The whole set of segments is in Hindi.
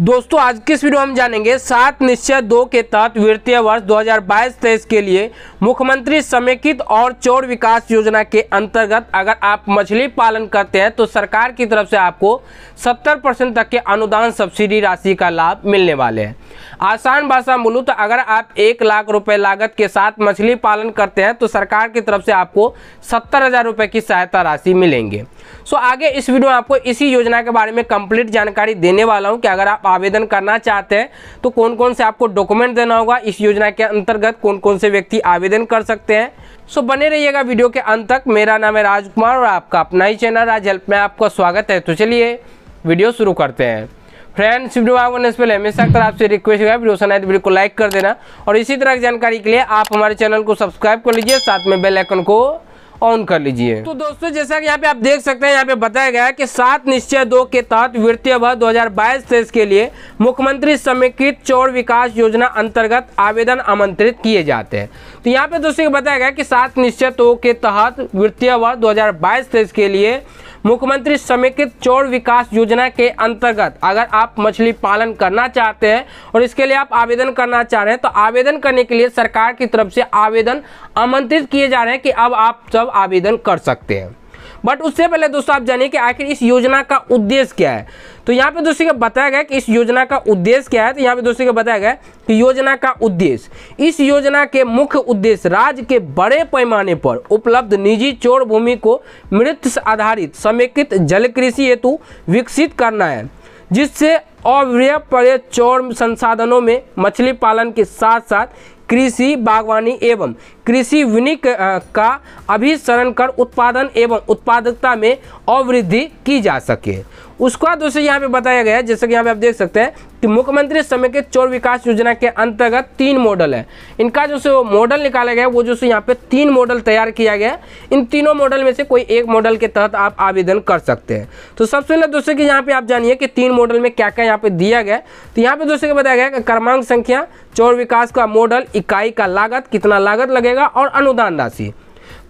दोस्तों आज के इस वीडियो हम जानेंगे सात निश्चय दो के तहत वित्तीय वर्ष 2022-23 के लिए मुख्यमंत्री समेकित और चौर विकास योजना के अंतर्गत अगर आप मछली पालन करते हैं तो सरकार की तरफ से आपको 70 परसेंट तक के अनुदान सब्सिडी राशि का लाभ मिलने वाले हैं आसान भाषा बोलूँ तो अगर आप एक लाख रुपये लागत के साथ मछली पालन करते हैं तो सरकार की तरफ से आपको सत्तर हज़ार की सहायता राशि मिलेंगे सो आगे इस वीडियो में आपको इसी योजना के बारे में कंप्लीट जानकारी देने वाला हूँ कि अगर आप आवेदन करना चाहते हैं तो कौन कौन से आपको डॉक्यूमेंट देना होगा इस योजना के अंतर्गत कौन कौन से व्यक्ति आवेदन कर सकते हैं सो बने रहिएगा वीडियो के अंत तक मेरा नाम है राजकुमार और आपका अपना ही चैनल राज हेल्प में आपका स्वागत है तो चलिए वीडियो शुरू करते हैं फ्रेंड्स वीडियो आगे करने से पहले हमेशा तरह आपसे रिक्वेस्ट है वीडियो सुनाए तो वीडियो को लाइक कर देना और इसी तरह की जानकारी के लिए आप हमारे चैनल को सब्सक्राइब कर लीजिए साथ में बेल आइकन को ऑन कर लीजिए तो दोस्तों जैसा कि यहाँ पे आप देख सकते हैं यहाँ पे बताया गया है कि सात निश्चय दो के तहत वित्तीय वर्ष 2022-23 के लिए मुख्यमंत्री समेकित चौर विकास योजना अंतर्गत आवेदन आमंत्रित किए जाते हैं तो यहाँ पे दोस्तों बताया गया कि सात निश्चय दो के तहत वित्तीय वर्ष दो हजार के लिए मुख्यमंत्री समेकित चौड़ विकास योजना के अंतर्गत अगर आप मछली पालन करना चाहते हैं और इसके लिए आप आवेदन करना चाह रहे हैं तो आवेदन करने के लिए सरकार की तरफ से आवेदन आमंत्रित किए जा रहे हैं कि अब आप सब आवेदन कर सकते हैं बट उससे पहले दोस्तों आप जानिए कि आखिर इस योजना का उद्देश्य क्या है तो यहाँ पे दोस्तों को बताया गया कि इस योजना का उद्देश्य क्या है तो यहाँ पे दोस्तों को बताया गया कि योजना का उद्देश्य इस योजना के मुख्य उद्देश्य राज्य के बड़े पैमाने पर उपलब्ध निजी चोर भूमि को मृत आधारित समेकित जल कृषि हेतु विकसित करना है जिससे अव्यय पर चौर संसाधनों में मछली पालन के साथ साथ कृषि बागवानी एवं कृषि विनिक का अभिसरण कर उत्पादन एवं उत्पादकता में अवृद्धि की जा सके उसके बाद दोस्तों यहाँ पे बताया गया है जैसे कि यहाँ पे आप देख सकते हैं कि मुख्यमंत्री के चौर विकास योजना के अंतर्गत तीन मॉडल है इनका जो सो मॉडल निकाला गया वो जो सो यहाँ पे तीन मॉडल तैयार किया गया इन तीनों मॉडल में से कोई एक मॉडल के तहत आप आवेदन कर सकते हैं तो सबसे पहले दोस्तों कि यहाँ पे आप जानिए कि तीन मॉडल में क्या क्या यहाँ पे दिया गया तो यहाँ पे दोस्तों बताया गया क्रमांक संख्या चौर विकास का मॉडल इकाई का लागत कितना लागत लगेगा रहेगा और अनुदान राशि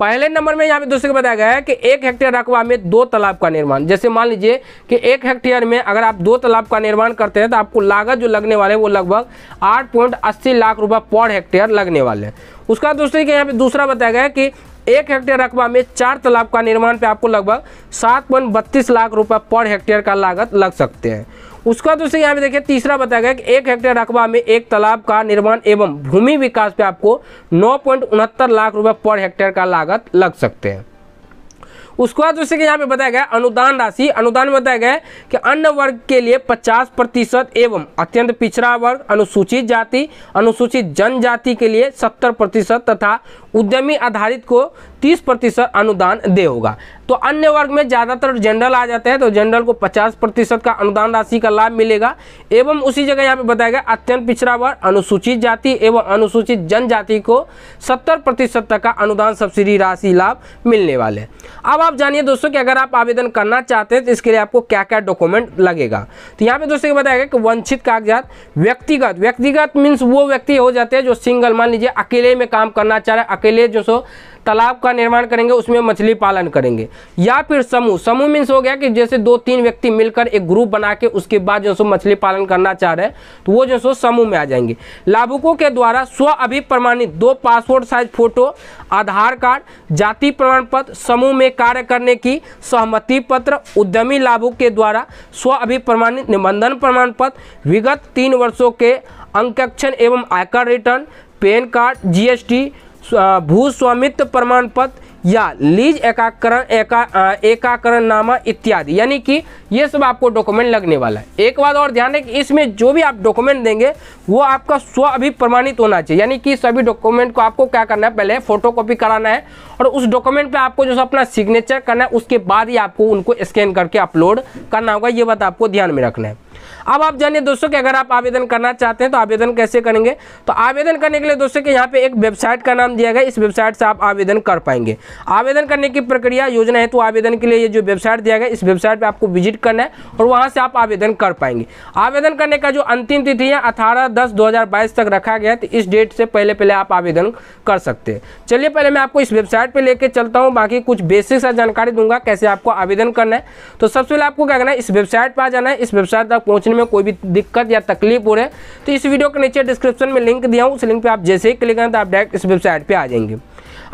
पहले नंबर में यहाँ पे दूसरे को बताया गया है कि एक हेक्टेयर रकबा में दो तालाब का निर्माण जैसे मान लीजिए कि एक हेक्टेयर में अगर आप दो तालाब का निर्माण करते हैं तो आपको लागत जो लगने वाले हैं वो लगभग आठ पॉइंट अस्सी लाख रुपये पर हेक्टेयर लगने वाले हैं उसका दूसरे के यहाँ पे दूसरा बताया गया है कि एक हेक्टेयर रकबा में चार तालाब का निर्माण पे आपको लगभग सात लाख रुपये पर हेक्टेयर का लागत लग सकते हैं उसके बाद दोस्तों यहाँ पे देखिए तीसरा बताया गया कि एक हेक्टेयर रकबा में एक तालाब का निर्माण एवं भूमि विकास पे आपको नौ लाख रुपए पर हेक्टेयर का लागत लग सकते हैं उसके बाद जैसे कि यहाँ पे बताया गया अनुदान राशि अनुदान में बताया गया कि अन्य वर्ग के लिए 50 प्रतिशत एवं अत्यंत पिछड़ा वर्ग अनुसूचित जाति अनुसूचित जनजाति के लिए 70 प्रतिशत तथा उद्यमी आधारित को 30 प्रतिशत अनुदान दे होगा तो अन्य वर्ग में ज़्यादातर जनरल आ जाते हैं तो जनरल को 50 प्रतिशत का अनुदान राशि का लाभ मिलेगा एवं उसी जगह यहाँ पे बताया गया अत्यंत पिछड़ा वर्ग अनुसूचित जाति एवं अनुसूचित जनजाति को 70 प्रतिशत तक का अनुदान सब्सिडी राशि लाभ मिलने वाले हैं अब आप जानिए दोस्तों कि अगर आप आवेदन करना चाहते हैं तो इसके लिए आपको क्या क्या डॉक्यूमेंट लगेगा तो यहाँ पे दोस्तों बताया गया कि वंचित कागजात व्यक्तिगत व्यक्तिगत मीन्स वो व्यक्ति हो जाते हैं जो सिंगल मान लीजिए अकेले में काम करना चाह रहे अकेले जो सो तालाब का निर्माण करेंगे उसमें मछली पालन करेंगे या फिर समूह समूह मीन्स हो गया कि जैसे दो तीन व्यक्ति मिलकर एक ग्रुप बना के उसके बाद जो सो मछली पालन करना चाह रहे हैं तो वो जो सो समूह में आ जाएंगे लाभुकों के द्वारा स्व अभी प्रमाणित दो passport size photo Aadhaar card जाति प्रमाण पत्र समूह में कार्य करने की सहमति पत्र उद्यमी लाभुक के द्वारा स्व अभी प्रमाणित निबंधन प्रमाण पत्र विगत तीन वर्षों के अंकक्षण एवं आयकर रिटर्न पैन कार्ड जीएसटी भू स्वामित्व प्रमाण पत्र या लीज एकाकरण एका एकाकरण नामा इत्यादि यानी कि ये सब आपको डॉक्यूमेंट लगने वाला है एक बात और ध्यान है कि इसमें जो भी आप डॉक्यूमेंट देंगे वो आपका स्व अभी प्रमाणित होना चाहिए यानी कि सभी डॉक्यूमेंट को आपको क्या करना है पहले फोटो कॉपी कराना है और उस डॉक्यूमेंट पे आपको जो अपना सिग्नेचर करना है उसके बाद ही आपको उनको स्कैन करके अपलोड करना होगा ये बात आपको ध्यान में रखना है अब आप जानिए दोस्तों कि अगर आप आवेदन करना चाहते हैं तो आवेदन कैसे करेंगे तो आवेदन करने के लिए दोस्तों कि यहाँ पे एक वेबसाइट का नाम दिया गया इस वेबसाइट से आप आवेदन कर पाएंगे आवेदन करने की प्रक्रिया योजना है तो आवेदन के लिए ये जो वेबसाइट दिया गया इस वेबसाइट पर आपको विजिट करना है और वहाँ से आप आवेदन कर पाएंगे आवेदन करने का जो अंतिम तिथि है अठारह दस दो तक रखा गया है तो इस डेट से पहले पहले आप आवेदन कर सकते हैं चलिए पहले मैं आपको इस वेबसाइट पर लेकर चलता हूँ बाकी कुछ बेसिक सा जानकारी दूंगा कैसे आपको आवेदन करना है तो सबसे पहले आपको क्या करना है इस वेबसाइट पर आ जाना है इस वेबसाइट पर पहुंचने में कोई भी दिक्कत या तकलीफ हो रहे तो इस वीडियो के नीचे डिस्क्रिप्शन में लिंक दिया हूँ उस लिंक पर आप जैसे ही क्लिक करें तो आप डायरेक्ट इस वेबसाइट पर आ जाएंगे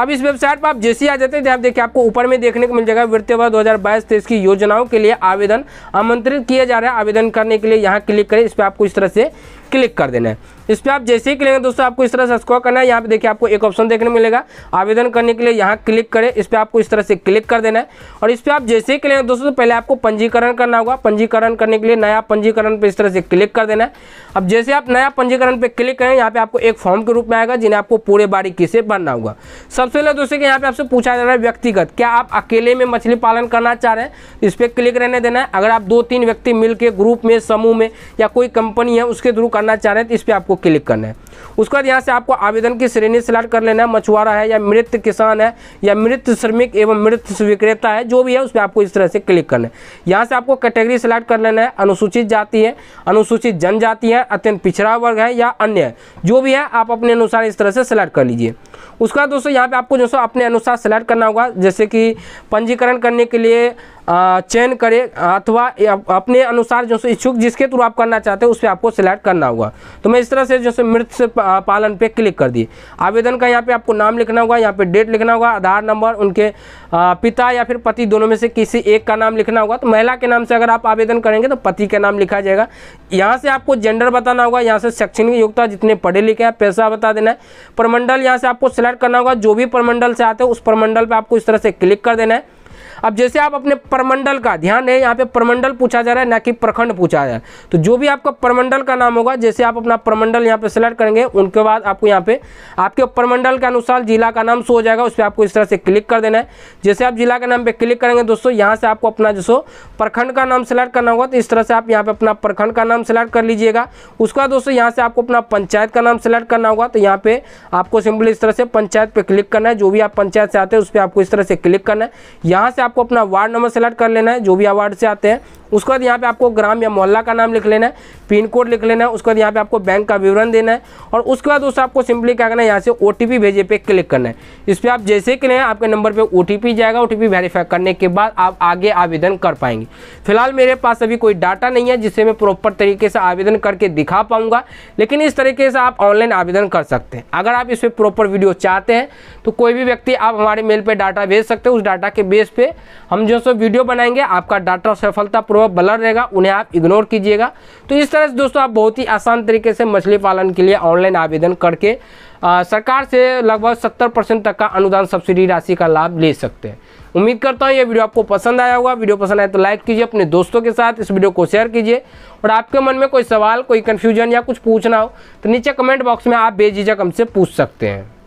अब इस वेबसाइट पर आप जैसे आ जाते हैं आप देखिए आपको ऊपर में देखने को मिल जाएगा वित्तीय वर्ष दो हज़ार तो की योजनाओं के लिए आवेदन आमंत्रित किया जा रहा है आवेदन करने के लिए यहाँ क्लिक करें इस पर आपको इस तरह से क्लिक कर देना है इस पर आप जैसे ही क्लिक करें दोस्तों आपको इस तरह से स्क्रॉल करना है यहाँ पे देखिए आपको एक ऑप्शन देखने मिलेगा आवेदन करने के लिए यहाँ क्लिक करें इस पर आपको इस तरह से क्लिक कर देना है और इस पर आप जैसे ही क्लिक दोस्तों पहले आपको पंजीकरण करना होगा पंजीकरण करने के लिए नया पंजीकरण पर इस तरह से क्लिक कर देना है अब जैसे आप नया पंजीकरण पर क्लिक करें यहाँ पर आपको एक फॉर्म के रूप में आएगा जिन्हें आपको पूरे बारीकी से भरना होगा सबसे पहले दोस्तों के यहाँ पे आपसे पूछा जा रहा है व्यक्तिगत क्या आप अकेले में मछली पालन करना चाह रहे हैं इस पर क्लिक रहने देना है अगर आप दो तीन व्यक्ति मिलकर ग्रुप में समूह में या कोई कंपनी है उसके थ्रू करना चाह रहे हैं तो इस पर आपको क्लिक करना है उसके बाद यहाँ से आपको आवेदन की श्रेणी सिलेक्ट कर लेना है मछुआरा है या मृत किसान है या मृत श्रमिक एवं मृत विक्रेता है जो भी है उस पर आपको इस तरह से क्लिक करना है यहाँ से आपको कैटेगरी सिलेक्ट कर लेना है अनुसूचित जाति है अनुसूचित जनजाति है अत्यंत पिछड़ा वर्ग है या अन्य है जो भी है आप अपने अनुसार इस तरह से सिलेक्ट कर लीजिए उसके बाद दोस्तों यहाँ पे आपको जो सो अपने अनुसार सेलेक्ट करना होगा जैसे कि पंजीकरण करने के लिए चयन करें अथवा अपने अनुसार जो इच्छुक जिसके थ्रू आप करना चाहते हैं उस पर आपको सिलेक्ट करना होगा तो मैं इस तरह से जैसे मृत पालन पे क्लिक कर दिए आवेदन का यहाँ पे आपको नाम लिखना होगा यहाँ पे डेट लिखना होगा आधार नंबर उनके पिता या फिर पति दोनों में से किसी एक का नाम लिखना होगा तो महिला के नाम से अगर आप आवेदन करेंगे तो पति का नाम लिखा जाएगा यहाँ से आपको जेंडर बताना होगा यहाँ से शैक्षणिक योग्यता जितने पढ़े लिखे हैं पैसा बता देना है प्रमंडल यहाँ से आपको सिलेक्ट करना होगा जो भी प्रमंडल से आते हैं उस प्रमंडल पर आपको इस तरह से क्लिक कर देना है अब जैसे आप अपने परमंडल का ध्यान है यहाँ पे परमंडल पूछा जा रहा है ना कि प्रखंड पूछा जा रहा है तो जो भी आपका परमंडल का नाम होगा जैसे आप अपना परमंडल यहाँ पे सिलेक्ट करेंगे उनके बाद आपको यहाँ पे आपके परमंडल के अनुसार जिला का नाम शो हो जाएगा उस पर आपको इस तरह से क्लिक कर देना है जैसे आप जिला के नाम पर क्लिक करेंगे दोस्तों यहाँ से आपको अपना जैसो प्रखंड का नाम सेलेक्ट करना होगा तो इस तरह से आप यहाँ पर अपना प्रखंड का नाम सेलेक्ट कर लीजिएगा उसके बाद दोस्तों यहाँ से आपको अपना पंचायत का नाम सेलेक्ट करना होगा तो यहाँ पे आपको सिंपली इस तरह से पंचायत पर क्लिक करना है जो भी आप पंचायत से आते हैं उस पर आपको इस तरह से क्लिक करना है यहाँ यहाँ से आपको अपना वार्ड नंबर सेलेक्ट कर लेना है जो भी अवार्ड से आते हैं उसके बाद यहाँ पे आपको ग्राम या मोहल्ला का नाम लिख लेना है पिन कोड लिख लेना है उसके बाद यहाँ पे आपको बैंक का विवरण देना है और उसके बाद उससे आपको सिंपली क्या करना है यहाँ से ओ भेजे पे क्लिक करना है इस पर आप जैसे क्लिक हैं आपके नंबर पर ओ जाएगा ओ वेरीफाई करने के बाद आप आगे आवेदन कर पाएंगे फिलहाल मेरे पास अभी कोई डाटा नहीं है जिससे मैं प्रॉपर तरीके से आवेदन करके दिखा पाऊंगा लेकिन इस तरीके से आप ऑनलाइन आवेदन कर सकते हैं अगर आप इस पर प्रॉपर वीडियो चाहते हैं तो कोई भी व्यक्ति आप हमारे मेल पर डाटा भेज सकते हैं उस डाटा के बेस पर हम जो सो वीडियो बनाएंगे आपका डाटा सफलता वो ब्लर रहेगा उन्हें आप इग्नोर कीजिएगा तो इस तरह से दोस्तों आप बहुत ही आसान तरीके से मछली पालन के लिए ऑनलाइन आवेदन करके आ, सरकार से लगभग 70 परसेंट तक का अनुदान सब्सिडी राशि का लाभ ले सकते हैं उम्मीद करता हूँ ये वीडियो आपको पसंद आया होगा वीडियो पसंद आए तो लाइक कीजिए अपने दोस्तों के साथ इस वीडियो को शेयर कीजिए और आपके मन में कोई सवाल कोई कन्फ्यूजन या कुछ पूछना हो तो नीचे कमेंट बॉक्स में आप बेझिझक हमसे पूछ सकते हैं